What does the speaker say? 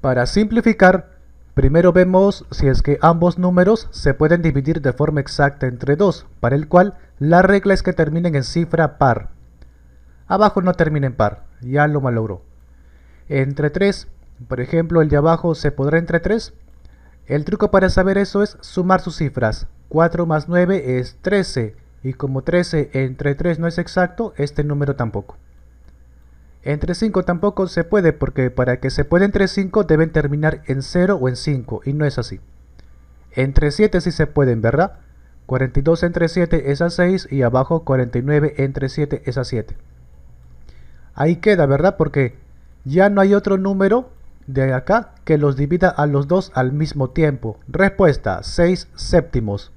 Para simplificar, primero vemos si es que ambos números se pueden dividir de forma exacta entre 2, para el cual la regla es que terminen en cifra par. Abajo no termina en par, ya lo malogró. Entre 3, por ejemplo el de abajo se podrá entre 3. El truco para saber eso es sumar sus cifras. 4 más 9 es 13, y como 13 entre 3 no es exacto, este número tampoco. Entre 5 tampoco se puede porque para que se pueda entre 5 deben terminar en 0 o en 5 y no es así. Entre 7 sí se pueden, ¿verdad? 42 entre 7 es a 6 y abajo 49 entre 7 es a 7. Ahí queda, ¿verdad? Porque ya no hay otro número de acá que los divida a los dos al mismo tiempo. Respuesta, 6 séptimos.